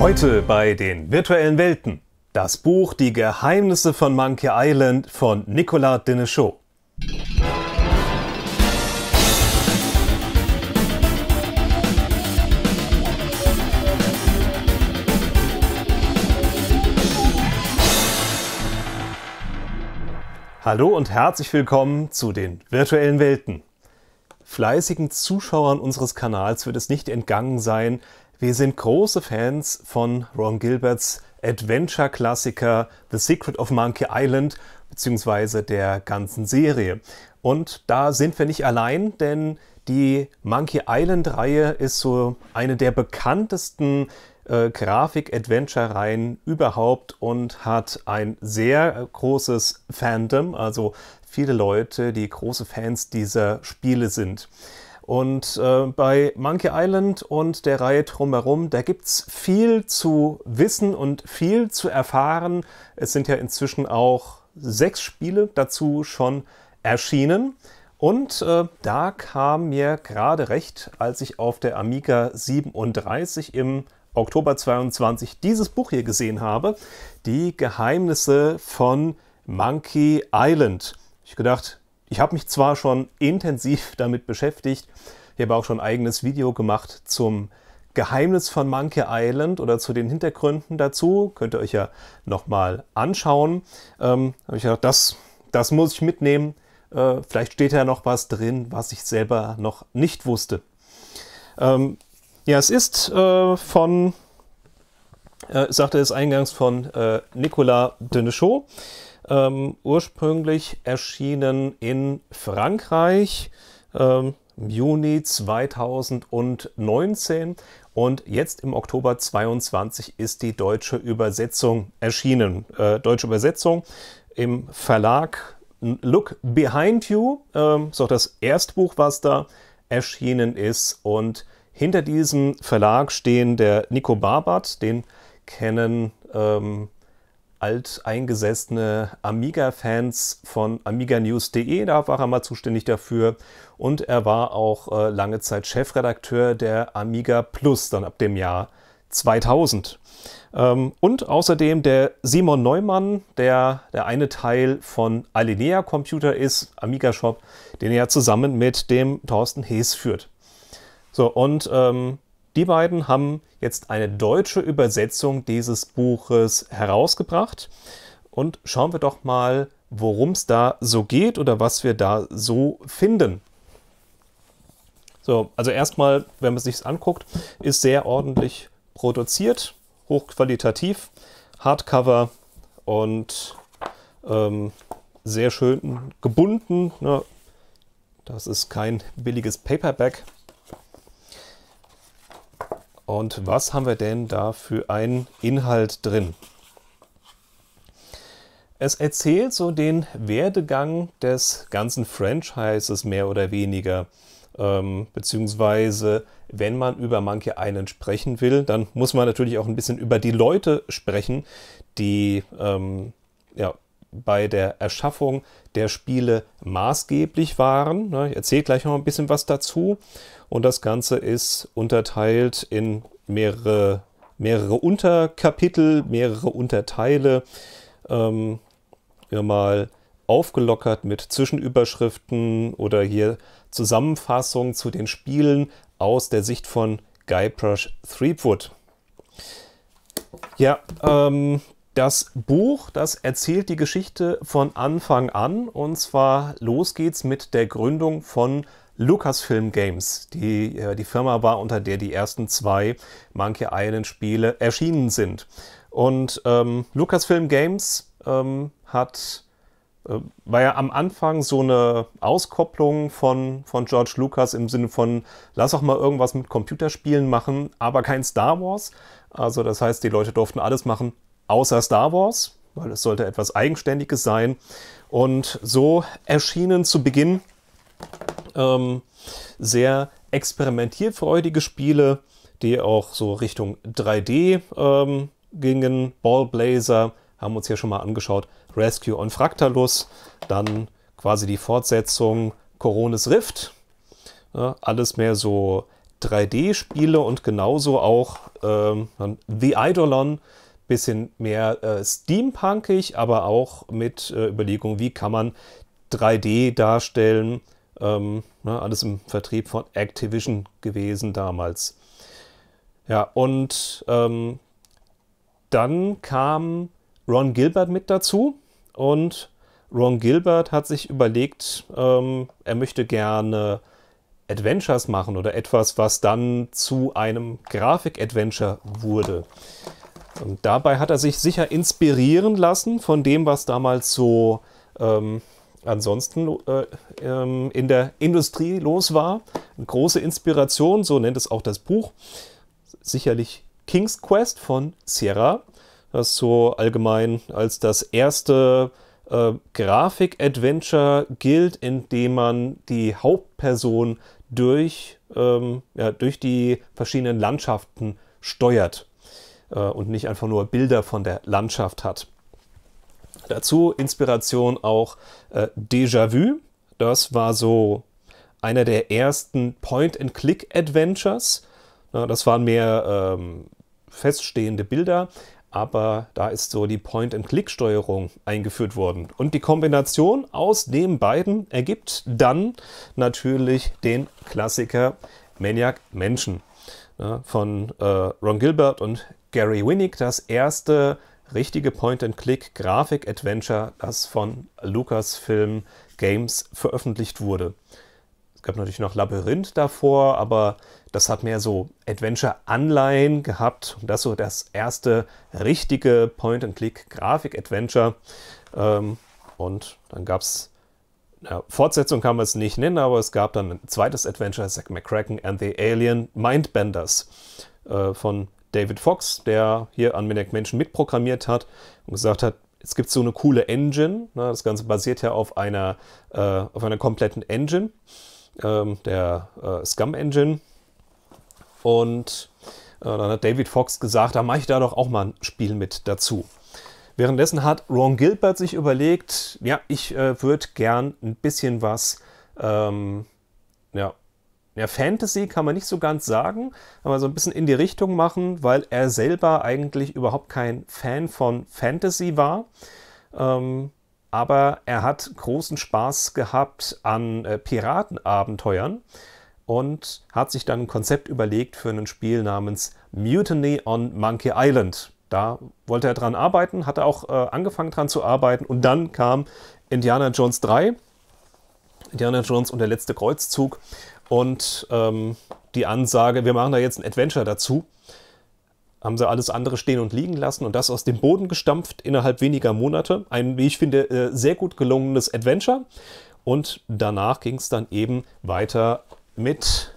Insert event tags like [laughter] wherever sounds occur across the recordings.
Heute bei den virtuellen Welten. Das Buch Die Geheimnisse von Monkey Island von Nicolas Deneschaux. Hallo und herzlich willkommen zu den virtuellen Welten. Fleißigen Zuschauern unseres Kanals wird es nicht entgangen sein, wir sind große Fans von Ron Gilberts Adventure-Klassiker The Secret of Monkey Island beziehungsweise der ganzen Serie. Und da sind wir nicht allein, denn die Monkey Island-Reihe ist so eine der bekanntesten äh, Grafik-Adventure-Reihen überhaupt und hat ein sehr äh, großes Fandom, also viele Leute, die große Fans dieser Spiele sind. Und äh, bei Monkey Island und der Reihe drumherum, da gibt es viel zu wissen und viel zu erfahren. Es sind ja inzwischen auch sechs Spiele dazu schon erschienen. Und äh, da kam mir gerade recht, als ich auf der Amiga 37 im Oktober 22 dieses Buch hier gesehen habe, die Geheimnisse von Monkey Island. Ich gedacht, ich habe mich zwar schon intensiv [laughs] damit beschäftigt, ich habe auch schon ein eigenes Video gemacht zum Geheimnis von Monkey Island oder zu den Hintergründen dazu. Könnt ihr euch ja nochmal anschauen. Ähm, habe ich gedacht, das, das muss ich mitnehmen. Äh, vielleicht steht ja noch was drin, was ich selber noch nicht wusste. Ähm, ja, es ist äh, von, äh, sagte es eingangs von äh, Nicolas Deneschaux. Ähm, ursprünglich erschienen in Frankreich ähm, im Juni 2019 und jetzt im Oktober 22 ist die deutsche Übersetzung erschienen. Äh, deutsche Übersetzung im Verlag Look Behind You, ähm, ist auch das Erstbuch, was da erschienen ist. Und hinter diesem Verlag stehen der Nico Barbat, den kennen ähm, alteingesessene Amiga-Fans von amiganews.de, da war er mal zuständig dafür und er war auch äh, lange Zeit Chefredakteur der Amiga Plus, dann ab dem Jahr 2000. Ähm, und außerdem der Simon Neumann, der der eine Teil von Alinea Computer ist, Amiga Shop, den er zusammen mit dem Thorsten Hees führt. So, und ähm, die beiden haben jetzt eine deutsche Übersetzung dieses Buches herausgebracht. Und schauen wir doch mal, worum es da so geht oder was wir da so finden. So, also erstmal, wenn man es sich anguckt, ist sehr ordentlich produziert, hochqualitativ, Hardcover und ähm, sehr schön gebunden. Ne? Das ist kein billiges Paperback. Und was haben wir denn da für einen Inhalt drin? Es erzählt so den Werdegang des ganzen Franchises mehr oder weniger. Ähm, beziehungsweise, wenn man über Monkey Island sprechen will, dann muss man natürlich auch ein bisschen über die Leute sprechen, die ähm, ja, bei der Erschaffung der Spiele maßgeblich waren. Ne, ich erzähle gleich noch ein bisschen was dazu. Und das Ganze ist unterteilt in mehrere, mehrere Unterkapitel, mehrere Unterteile. Ähm, mal aufgelockert mit Zwischenüberschriften oder hier Zusammenfassungen zu den Spielen aus der Sicht von Guybrush Threepwood. Ja, ähm, das Buch, das erzählt die Geschichte von Anfang an und zwar los geht's mit der Gründung von Lucasfilm Games, die äh, die Firma war, unter der die ersten zwei Monkey Island Spiele erschienen sind. Und ähm, Lucasfilm Games ähm, hat äh, war ja am Anfang so eine Auskopplung von, von George Lucas im Sinne von, lass auch mal irgendwas mit Computerspielen machen, aber kein Star Wars. Also das heißt, die Leute durften alles machen, außer Star Wars, weil es sollte etwas Eigenständiges sein. Und so erschienen zu Beginn ähm, sehr experimentierfreudige Spiele, die auch so Richtung 3D ähm, gingen. Ballblazer haben uns hier schon mal angeschaut. Rescue on Fractalus, dann quasi die Fortsetzung Coronis Rift. Ja, alles mehr so 3D-Spiele und genauso auch ähm, The Eidolon, bisschen mehr äh, steampunkig, aber auch mit äh, Überlegung, wie kann man 3D darstellen. Ähm, ne, alles im Vertrieb von Activision gewesen damals. Ja, und ähm, dann kam Ron Gilbert mit dazu und Ron Gilbert hat sich überlegt, ähm, er möchte gerne Adventures machen oder etwas, was dann zu einem Grafik-Adventure wurde. Und dabei hat er sich sicher inspirieren lassen von dem, was damals so ähm, ansonsten äh, ähm, in der Industrie los war. Eine große Inspiration, so nennt es auch das Buch. Sicherlich King's Quest von Sierra, das so allgemein als das erste äh, Grafik-Adventure gilt, in dem man die Hauptperson durch, ähm, ja, durch die verschiedenen Landschaften steuert äh, und nicht einfach nur Bilder von der Landschaft hat. Dazu Inspiration auch äh, Déjà-vu. Das war so einer der ersten Point-and-Click-Adventures. Ja, das waren mehr ähm, feststehende Bilder, aber da ist so die Point-and-Click-Steuerung eingeführt worden. Und die Kombination aus den beiden ergibt dann natürlich den Klassiker Maniac Menschen ja, von äh, Ron Gilbert und Gary Winnick das erste richtige Point-and-Click-Grafik-Adventure, das von Lucasfilm Games veröffentlicht wurde. Es gab natürlich noch Labyrinth davor, aber das hat mehr so Adventure-Anleihen gehabt. Und das so das erste richtige Point-and-Click-Grafik-Adventure. Ähm, und dann gab es, ja, Fortsetzung kann man es nicht nennen, aber es gab dann ein zweites Adventure, Zack McCracken and the Alien Mindbenders äh, von David Fox, der hier an Unmanned Menschen mitprogrammiert hat und gesagt hat, es gibt so eine coole Engine. Ne? Das Ganze basiert ja auf einer, äh, auf einer kompletten Engine, ähm, der äh, Scum Engine. Und äh, dann hat David Fox gesagt, da mache ich da doch auch mal ein Spiel mit dazu. Währenddessen hat Ron Gilbert sich überlegt, ja, ich äh, würde gern ein bisschen was ähm, ja, ja, Fantasy kann man nicht so ganz sagen, aber so ein bisschen in die Richtung machen, weil er selber eigentlich überhaupt kein Fan von Fantasy war. Ähm, aber er hat großen Spaß gehabt an äh, Piratenabenteuern und hat sich dann ein Konzept überlegt für ein Spiel namens Mutiny on Monkey Island. Da wollte er dran arbeiten, hat er auch äh, angefangen dran zu arbeiten und dann kam Indiana Jones 3, Indiana Jones und der letzte Kreuzzug und ähm, die Ansage, wir machen da jetzt ein Adventure dazu, haben sie alles andere stehen und liegen lassen und das aus dem Boden gestampft innerhalb weniger Monate. Ein, wie ich finde, äh, sehr gut gelungenes Adventure. Und danach ging es dann eben weiter mit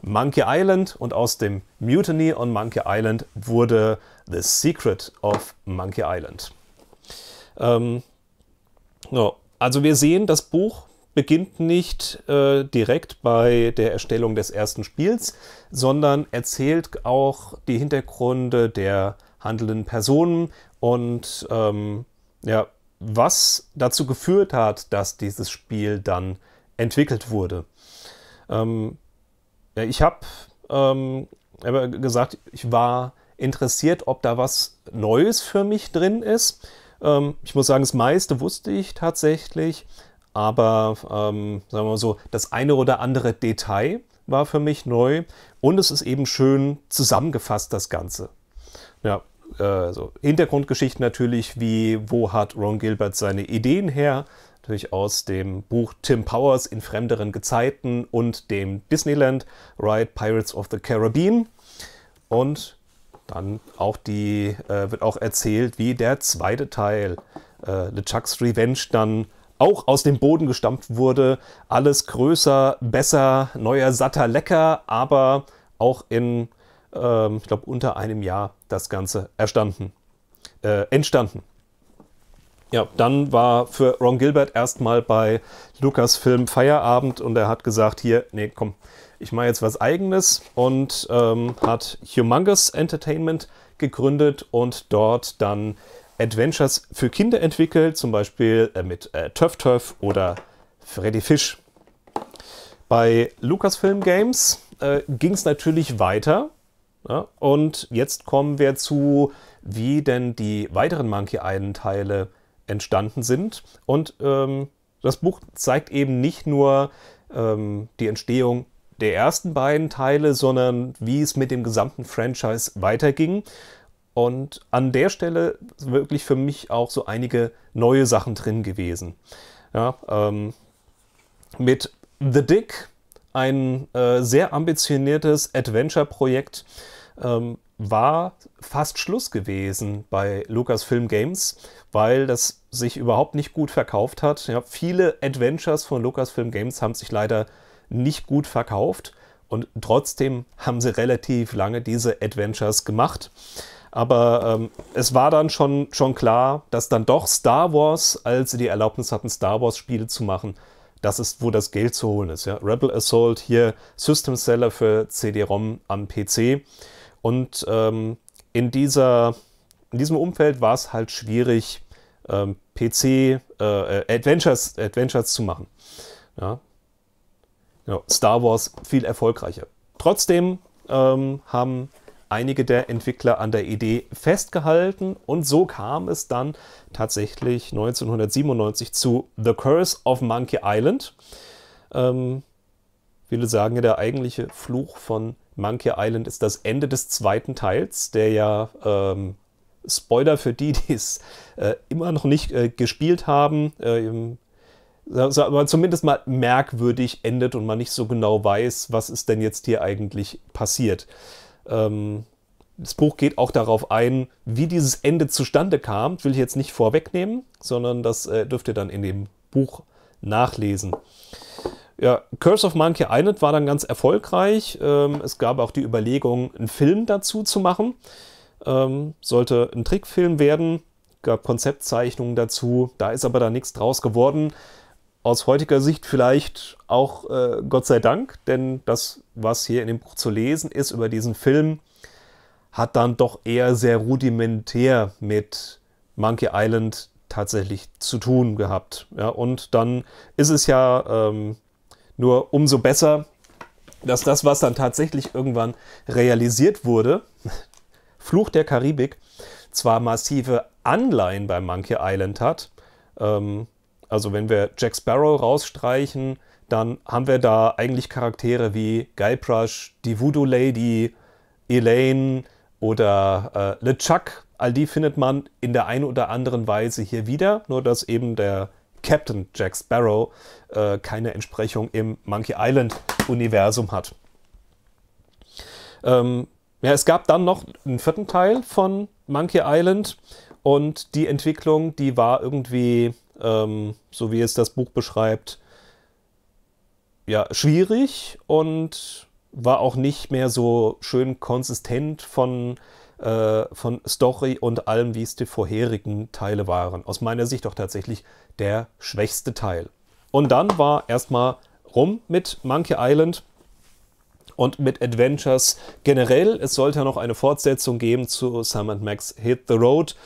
Monkey Island und aus dem Mutiny on Monkey Island wurde The Secret of Monkey Island. Ähm, so, also wir sehen, das Buch beginnt nicht äh, direkt bei der Erstellung des ersten Spiels, sondern erzählt auch die Hintergründe der handelnden Personen und ähm, ja, was dazu geführt hat, dass dieses Spiel dann entwickelt wurde. Ähm, ja, ich habe ähm, gesagt, ich war interessiert, ob da was Neues für mich drin ist. Ähm, ich muss sagen, das meiste wusste ich tatsächlich, aber ähm, sagen wir mal so, das eine oder andere Detail war für mich neu und es ist eben schön zusammengefasst, das Ganze. Ja, äh, so Hintergrundgeschichten natürlich, wie wo hat Ron Gilbert seine Ideen her? Natürlich aus dem Buch Tim Powers in fremderen Gezeiten und dem Disneyland Ride Pirates of the Caribbean. Und dann auch die, äh, wird auch erzählt, wie der zweite Teil, äh, LeChuck's Revenge, dann auch aus dem Boden gestampft wurde. Alles größer, besser, neuer, satter, lecker, aber auch in, äh, ich glaube, unter einem Jahr das Ganze erstanden, äh, entstanden. Ja, dann war für Ron Gilbert erstmal bei Lucasfilm Feierabend und er hat gesagt, hier, nee, komm, ich mache jetzt was eigenes und ähm, hat Humongous Entertainment gegründet und dort dann Adventures für Kinder entwickelt, zum Beispiel äh, mit äh, Töff Töff oder Freddy Fish. Bei Lucasfilm Games äh, ging es natürlich weiter. Ja? und jetzt kommen wir zu, wie denn die weiteren Monkey Island-Teile entstanden sind. Und ähm, das Buch zeigt eben nicht nur ähm, die Entstehung der ersten beiden Teile, sondern wie es mit dem gesamten Franchise weiterging. Und an der Stelle wirklich für mich auch so einige neue Sachen drin gewesen. Ja, ähm, mit The Dick, ein äh, sehr ambitioniertes Adventure-Projekt, ähm, war fast Schluss gewesen bei Lucasfilm Games, weil das sich überhaupt nicht gut verkauft hat. Ja, viele Adventures von Lucasfilm Games haben sich leider nicht gut verkauft und trotzdem haben sie relativ lange diese Adventures gemacht. Aber ähm, es war dann schon, schon klar, dass dann doch Star Wars, als sie die Erlaubnis hatten, Star Wars-Spiele zu machen, das ist, wo das Geld zu holen ist. Ja? Rebel Assault hier, System Seller für CD-ROM am PC. Und ähm, in, dieser, in diesem Umfeld war es halt schwierig, ähm, PC äh, äh, Adventures, Adventures zu machen. Ja? ja? Star Wars viel erfolgreicher. Trotzdem ähm, haben einige der Entwickler an der Idee festgehalten und so kam es dann tatsächlich 1997 zu The Curse of Monkey Island. Ähm, viele sagen ja, der eigentliche Fluch von Monkey Island ist das Ende des zweiten Teils, der ja ähm, Spoiler für die, [laughs] die es äh, immer noch nicht äh, gespielt haben, äh, aber zumindest mal merkwürdig endet und man nicht so genau weiß, was ist denn jetzt hier eigentlich passiert. Ähm, das Buch geht auch darauf ein, wie dieses Ende zustande kam. Das Will ich jetzt nicht vorwegnehmen, sondern das äh, dürft ihr dann in dem Buch nachlesen. Ja, Curse of Monkey Island war dann ganz erfolgreich. Ähm, es gab auch die Überlegung, einen Film dazu zu machen. Ähm, sollte ein Trickfilm werden, gab Konzeptzeichnungen dazu. Da ist aber dann nichts draus geworden aus heutiger Sicht vielleicht auch äh, Gott sei Dank, denn das, was hier in dem Buch zu lesen ist über diesen Film, hat dann doch eher sehr rudimentär mit Monkey Island tatsächlich zu tun gehabt. Ja, und dann ist es ja ähm, nur umso besser, dass das, was dann tatsächlich irgendwann realisiert wurde, [laughs] Fluch der Karibik, zwar massive Anleihen bei Monkey Island hat, ähm, also wenn wir Jack Sparrow rausstreichen, dann haben wir da eigentlich Charaktere wie Guybrush, die Voodoo Lady, Elaine oder äh, LeChuck. All die findet man in der einen oder anderen Weise hier wieder, nur dass eben der Captain Jack Sparrow äh, keine Entsprechung im Monkey Island-Universum hat. Ähm, ja, es gab dann noch einen vierten Teil von Monkey Island und die Entwicklung, die war irgendwie ähm, so wie es das Buch beschreibt, ja, schwierig und war auch nicht mehr so schön konsistent von, äh, von Story und allem, wie es die vorherigen Teile waren. Aus meiner Sicht doch tatsächlich der schwächste Teil. Und dann war erstmal rum mit Monkey Island und mit Adventures generell. Es sollte ja noch eine Fortsetzung geben zu Sam Max Hit the Road,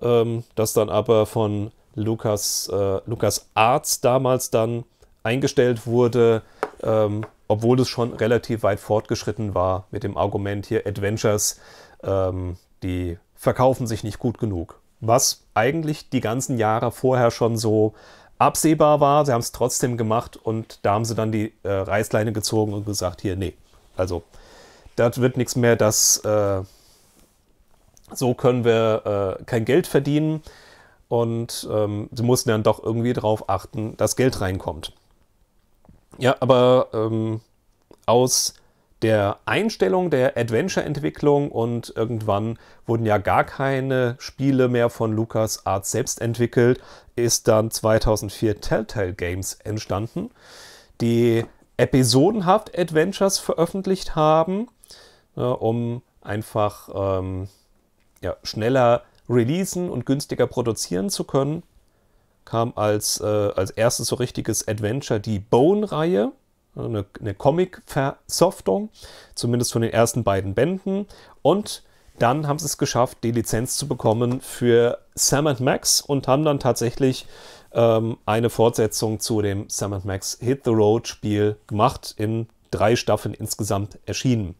ähm, das dann aber von Lukas, äh, Lukas Arz damals dann eingestellt wurde, ähm, obwohl es schon relativ weit fortgeschritten war mit dem Argument hier Adventures, ähm, die verkaufen sich nicht gut genug. Was eigentlich die ganzen Jahre vorher schon so absehbar war, sie haben es trotzdem gemacht und da haben sie dann die äh, Reißleine gezogen und gesagt, hier, nee, also das wird nichts mehr, das äh, so können wir äh, kein Geld verdienen. Und ähm, sie mussten dann doch irgendwie darauf achten, dass Geld reinkommt. Ja, aber ähm, aus der Einstellung der Adventure-Entwicklung und irgendwann wurden ja gar keine Spiele mehr von LucasArts selbst entwickelt, ist dann 2004 Telltale Games entstanden, die episodenhaft Adventures veröffentlicht haben, äh, um einfach ähm, ja, schneller releasen und günstiger produzieren zu können, kam als, äh, als erstes so richtiges Adventure die Bone-Reihe, eine, eine Comic-Versoftung, zumindest von den ersten beiden Bänden. Und dann haben sie es geschafft, die Lizenz zu bekommen für Sam Max und haben dann tatsächlich ähm, eine Fortsetzung zu dem Sam Max Hit the Road Spiel gemacht, in drei Staffeln insgesamt erschienen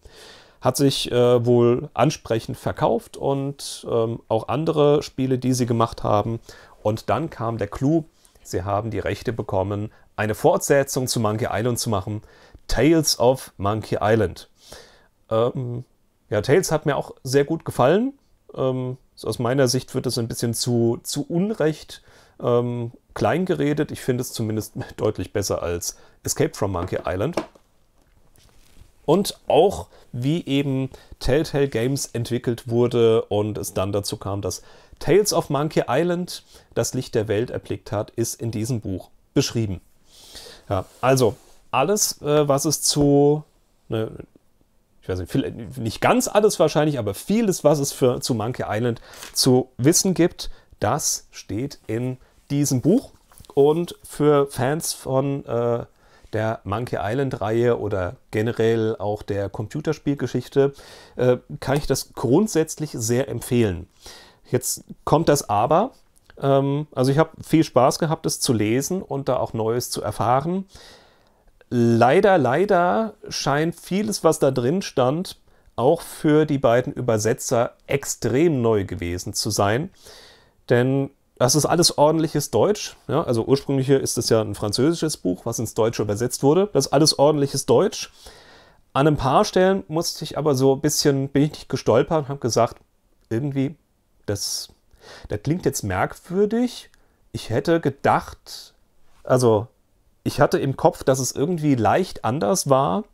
hat sich äh, wohl ansprechend verkauft und ähm, auch andere Spiele, die sie gemacht haben. Und dann kam der Clou, sie haben die Rechte bekommen, eine Fortsetzung zu Monkey Island zu machen. Tales of Monkey Island. Ähm, ja, Tales hat mir auch sehr gut gefallen. Ähm, so aus meiner Sicht wird es ein bisschen zu, zu Unrecht ähm, klein geredet. Ich finde es zumindest [laughs] deutlich besser als Escape from Monkey Island und auch wie eben Telltale Games entwickelt wurde und es dann dazu kam, dass Tales of Monkey Island das Licht der Welt erblickt hat, ist in diesem Buch beschrieben. Ja, also alles, äh, was es zu, ne, ich weiß nicht, viel, nicht ganz alles wahrscheinlich, aber vieles, was es für, zu Monkey Island zu wissen gibt, das steht in diesem Buch. Und für Fans von äh, der Monkey Island-Reihe oder generell auch der Computerspielgeschichte, äh, kann ich das grundsätzlich sehr empfehlen. Jetzt kommt das aber. Ähm, also ich habe viel Spaß gehabt, es zu lesen und da auch Neues zu erfahren. Leider, leider scheint vieles, was da drin stand, auch für die beiden Übersetzer extrem neu gewesen zu sein. Denn das ist alles ordentliches Deutsch. Ja, also ursprünglich ist es ja ein französisches Buch, was ins Deutsche übersetzt wurde. Das ist alles ordentliches Deutsch. An ein paar Stellen musste ich aber so ein bisschen, bin ich nicht gestolpert und habe gesagt, irgendwie, das, das klingt jetzt merkwürdig. Ich hätte gedacht, also ich hatte im Kopf, dass es irgendwie leicht anders war.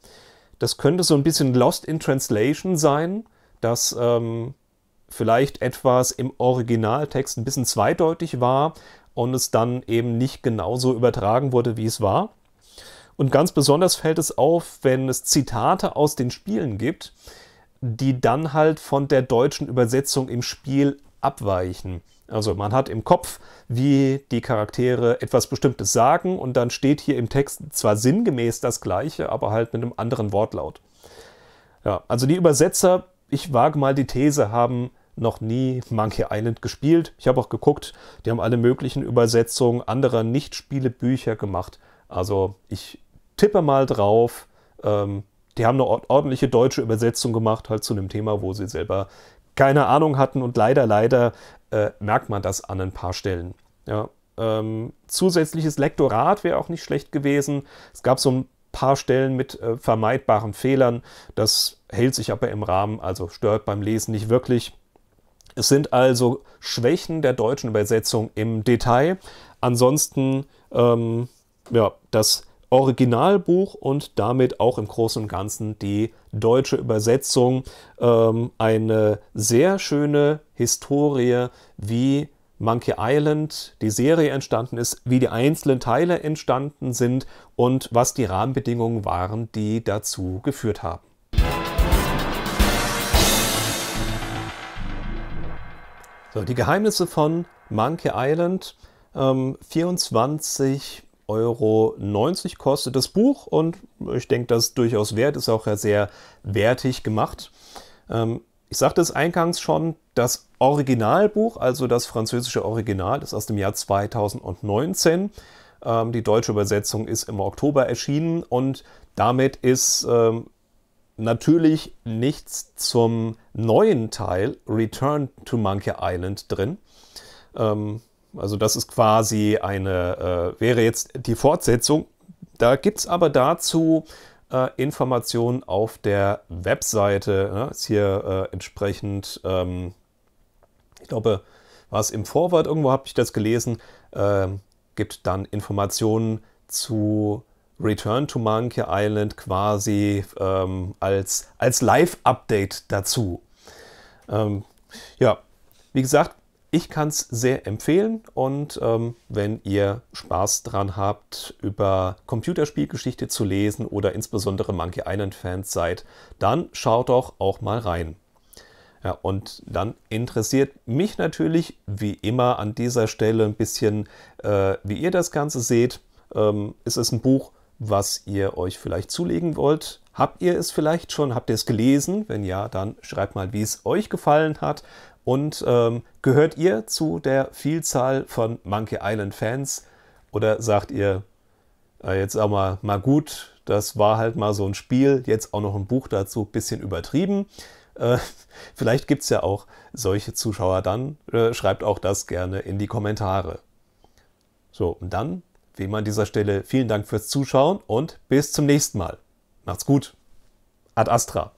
Das könnte so ein bisschen Lost in Translation sein, dass ähm, vielleicht etwas im Originaltext ein bisschen zweideutig war und es dann eben nicht genauso übertragen wurde, wie es war. Und ganz besonders fällt es auf, wenn es Zitate aus den Spielen gibt, die dann halt von der deutschen Übersetzung im Spiel abweichen. Also man hat im Kopf, wie die Charaktere etwas Bestimmtes sagen und dann steht hier im Text zwar sinngemäß das gleiche, aber halt mit einem anderen Wortlaut. Ja, also die Übersetzer ich wage mal die These, haben noch nie Monkey Island gespielt. Ich habe auch geguckt, die haben alle möglichen Übersetzungen anderer nicht spiele bücher gemacht. Also ich tippe mal drauf, ähm, die haben eine ordentliche deutsche Übersetzung gemacht, halt zu einem Thema, wo sie selber keine Ahnung hatten und leider, leider äh, merkt man das an ein paar Stellen. Ja, ähm, zusätzliches Lektorat wäre auch nicht schlecht gewesen. Es gab so ein paar Stellen mit äh, vermeidbaren Fehlern. Das hält sich aber im Rahmen, also stört beim Lesen nicht wirklich. Es sind also Schwächen der deutschen Übersetzung im Detail. Ansonsten ähm, ja, das Originalbuch und damit auch im Großen und Ganzen die deutsche Übersetzung. Ähm, eine sehr schöne Historie, wie Monkey Island, die Serie entstanden ist, wie die einzelnen Teile entstanden sind und was die Rahmenbedingungen waren, die dazu geführt haben. So, die Geheimnisse von Monkey Island. Ähm, 24 Euro kostet das Buch und ich denke, das ist durchaus wert, ist auch sehr wertig gemacht. Ähm, ich sagte es eingangs schon, das Originalbuch, also das französische Original, ist aus dem Jahr 2019. Ähm, die deutsche Übersetzung ist im Oktober erschienen und damit ist ähm, natürlich nichts zum neuen Teil Return to Monkey Island drin. Ähm, also das ist quasi eine, äh, wäre jetzt die Fortsetzung. Da gibt es aber dazu äh, Informationen auf der Webseite. Ne? Ist hier äh, entsprechend... Ähm, ich glaube, war es im Vorwort irgendwo habe ich das gelesen, äh, gibt dann Informationen zu Return to Monkey Island quasi ähm, als, als Live-Update dazu. Ähm, ja, wie gesagt, ich kann es sehr empfehlen und ähm, wenn ihr Spaß dran habt, über Computerspielgeschichte zu lesen oder insbesondere Monkey Island-Fans seid, dann schaut doch auch mal rein. Ja, und dann interessiert mich natürlich wie immer an dieser Stelle ein bisschen, äh, wie ihr das Ganze seht. Ähm, ist es ein Buch, was ihr euch vielleicht zulegen wollt? Habt ihr es vielleicht schon? Habt ihr es gelesen? Wenn ja, dann schreibt mal, wie es euch gefallen hat. Und ähm, gehört ihr zu der Vielzahl von Monkey Island Fans? Oder sagt ihr, äh, jetzt auch mal, mal gut, das war halt mal so ein Spiel, jetzt auch noch ein Buch dazu, bisschen übertrieben? Äh, [laughs] vielleicht gibt es ja auch solche Zuschauer dann. Äh, schreibt auch das gerne in die Kommentare. So, und dann, wie immer an dieser Stelle, vielen Dank fürs Zuschauen und bis zum nächsten Mal. Macht's gut. Ad Astra.